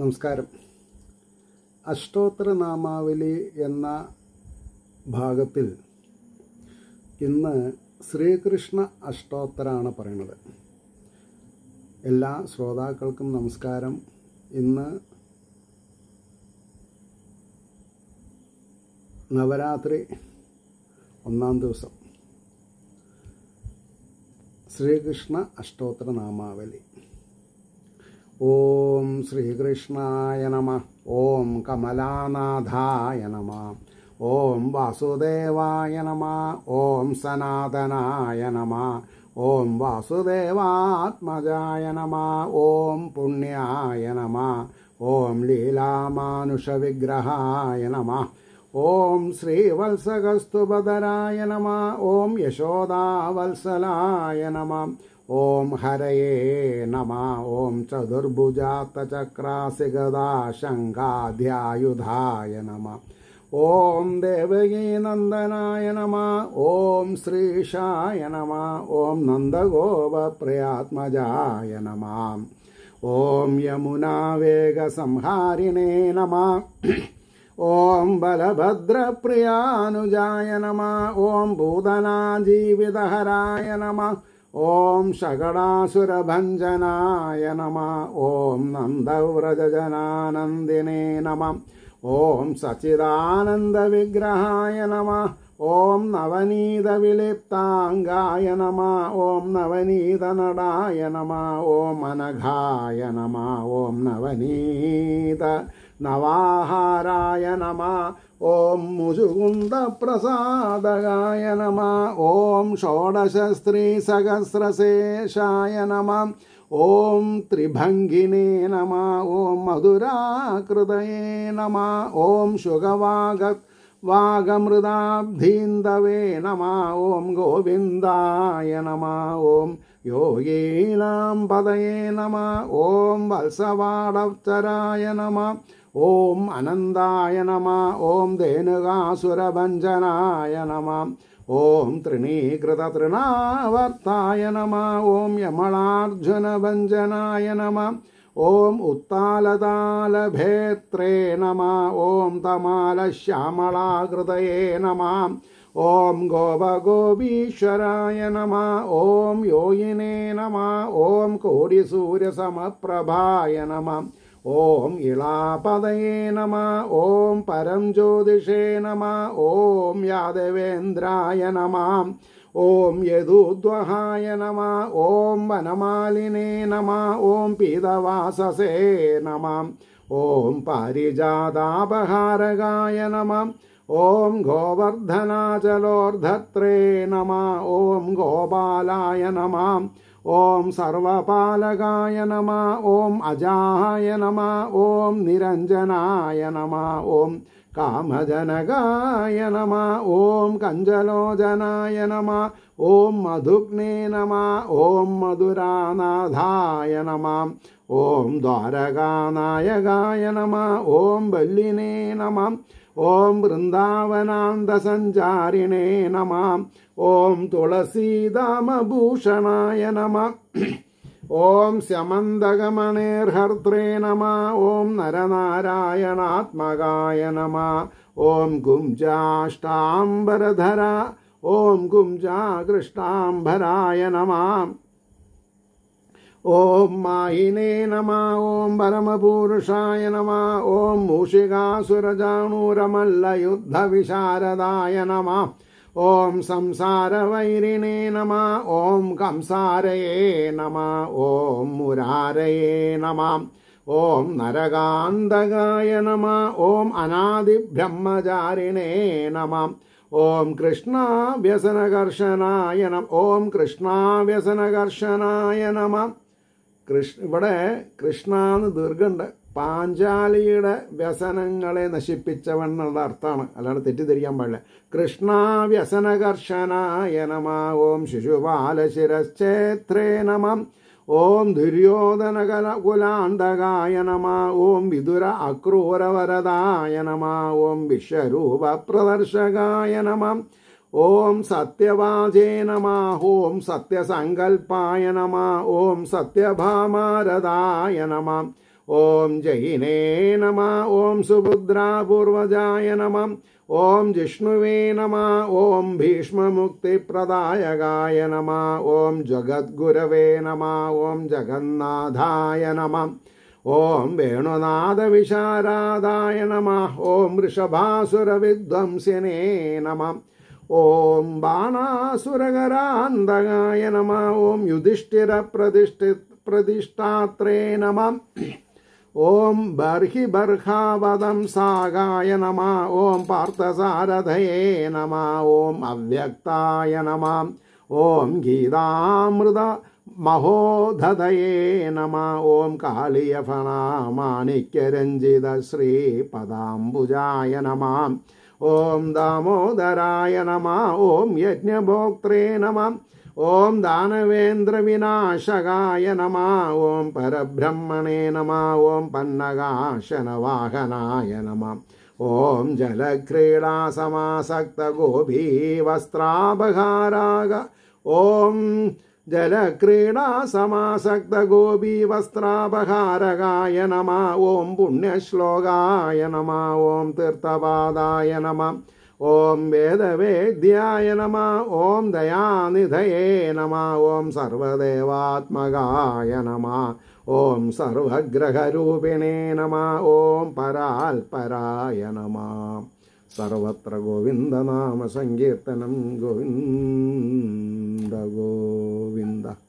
നമസ്കാരം അഷ്ടോത്തരനാമാവലി നാമാവലി എന്ന ഭാഗത്തിൽ ഇന്ന് ശ്രീകൃഷ്ണ അഷ്ടോത്തരാണ് പറയുന്നത് എല്ലാ ശ്രോതാക്കൾക്കും നമസ്കാരം ഇന്ന് നവരാത്രി ഒന്നാം ദിവസം ശ്രീകൃഷ്ണ അഷ്ടോത്തര നാമാവലി ॐ श्रीकृष्णाय नमः ॐ कमलानाथाय नमः ॐ वासुदेवाय नमः ॐ सनातनाय नमः ॐ वासुदेवात्मजाय नमः ॐ पुण्याय नमः ॐ लीलामानुषविग्रहाय नमः ॐ श्रीवल्सगस्तुबदराय नमः ॐ यशोदावल्सलाय नमः ॐ हरये नमः ॐ चतुर्भुजात्तचक्रासि गदा शङ्गाध्यायुधाय नम ॐ देवयै नन्दनाय नमः ॐ श्रीशाय नमः ॐ नन्दगोपप्रियात्मजाय नम ॐ यमुनावेगसंहारिणे नमः ॐ बलभद्रप्रियानुजाय नमः ॐ भूतनाजीवितहराय नमः ॐ शगणासुरभञ्जनाय नमः ॐ नन्दव्रजजनानन्दिने नम ॐ सचिदानन्दविग्रहाय नमः ॐ नवनीतविलुप्ताङ्गाय नमः ॐ नवनीतनाडाय नमः ॐ अनघाय नमः ॐ नवनीत नवाहाराय नमः ॐ मुजुकुन्दप्रसादगाय नमः ॐ षोडशस्त्रीसहस्रशेषाय नमः ॐ त्रिभङ्गिने नमः ॐ मधुराकृदये नमः ॐ शुगवाग वागमृदाब्धीन्दवे नमा ॐ गोविन्दाय ॐ योगीनां पदये नम ॐ वल्सवाडवच्चराय नम ॐ अनन्दाय नम ॐ धेनुगासुरभञ्जनाय नम ॐ त्रिणीकृततृणावर्ताय नम ॐ यमलार्जुनभञ्जनाय नम ॐ उत्तालतालभेत्रे नमः ॐ तमालश्यामलाकृतये नमः ॐ गोपगोपीश्वराय नमः ॐ योयिने नमः ॐ कोडिसूर्यसमप्रभाय नमः ॐ इलापदये नमः ॐ परं ज्योतिषे नमः ॐ यादवेन्द्राय नमः ஓம் யதுத்வஹாய நம ஓம் வனமாலினே நம ஓம் பீதவாசசே நம ஓம் பாரிஜாதாபகாரகாய நம ஓம் கோவர்தனாச்சலோர்தத்ரே நம ஓம் கோபாலாய நம ஓம் சர்வபாலகாய நம ஓம் அஜாய நம ஓம் நிரஞ்சனாய நம ஓம் कामजनकाय नमः ॐ कञ्जलोजनाय नमः ॐ मधुग्ने नमः ॐ मधुरानाधाय नमः ॐ द्वारकानायगाय नमः ॐ वल्लिने नमः ॐ वृन्दावनान्धसञ्चारिणे नमः ॐ तुलसीदामभूषणाय नमः ॐ स्यमन्दगमणेर्हर्त्रे नमः ॐ नरनारायणात्मगाय नमः ॐ गुञ्जाष्टाम्बरधर ॐ कुंजाकृष्टाम्बराय नम ॐ माहिने नमः ॐ परमपुरुषाय नमः ॐ मूषिकासुरजाणूरमल्लयुद्धविशारदाय नमः ഓം സംസാര വൈരിണേ നമ ഓം കംസാരയേ നമ ഓം മുരാരയേ നമ ഓം നരകാന്തകായ നമ ഓം അനാദിബ്രഹ്മചാരിണേ നമ ഓം കൃഷ്ണാവ്യസനകർഷനായ നമ ഓം കൃഷ്ണാവ്യസനകർഷനായ നമ കൃഷ്ണ ഇവിടെ കൃഷ്ണ എന്ന് ദീർഘണ്ട് പാഞ്ചാലിയുടെ വ്യസനങ്ങളെ നശിപ്പിച്ചവൻ എന്നുള്ള അർത്ഥമാണ് അല്ലാണ്ട് തെറ്റിദ്ധരിക്കാൻ പാടില്ല കൃഷ്ണ വ്യസനകർഷനായ നമ ഓം ശിശുപാലശിരശ്ചേത്രേ നമം ഓം ദുര്യോധന കുലാന്തകായ നമ ഓം വിദുര അക്രൂരവരദായ നമ ഓം വിശ്വരൂപ പ്രദർശകായ നമം ഓം സത്യവാചേ നമ ഓം സത്യസങ്കൽപ്പായ നമ ഓം സത്യഭാമാരദായ നമ ॐ जयिने नमः ॐ पूर्वजाय नम ॐ जिष्णुवे नमः ॐ भीष्ममुक्तिप्रदाय नम नमः ॐ जगद्गुरवे नमः ॐ जगन्नाथाय नमः ॐ वेणुनादविशारादाय नमः ॐ वृषभासुरविध्वंसिने नमः ॐ बाणासुरगरान्दगाय नमः ॐ युधिष्ठिरप्रतिष्ठि प्रतिष्ठात्रे नम ஓம் பர்ஹி பர்ஹாவதம் சாகாய நமா ஓம் பார்த்தசாரதையே நமா ஓம் அவ்வக்தாய நம ஓம் கீதாமிருத மகோததையே நமா ஓம் காளியபனா மாணிக்கரஞ்சித ஸ்ரீ பதாம்புஜாய நமா ஓம் தாமோதராய நமா ஓம் யஜ்ஞபோக்திரே நம ॐ दानवेन्द्रविनाशगाय नम ॐ परब्रह्मणे नम ॐ पन्नगाशनवाहनाय नम ॐ जलक्रीडासमासक्तगोभीवस्त्राभगाराग ॐ जलक्रीडासमासक्तगोभीवस्त्राभगारगाय नम ॐ पुण्यश्लोगाय नम ॐ तीर्थपादाय नम ॐ वेदवेद्याय नमः ॐ दयानिधये नमः ॐ सर्वदेवात्मगाय नमः ॐ सर्वग्रहरूपिणे नमः ॐ पराल्पराय नमः सर्वत्र गोविन्दनामसङ्कीर्तनं गोविन्द गोविन्दः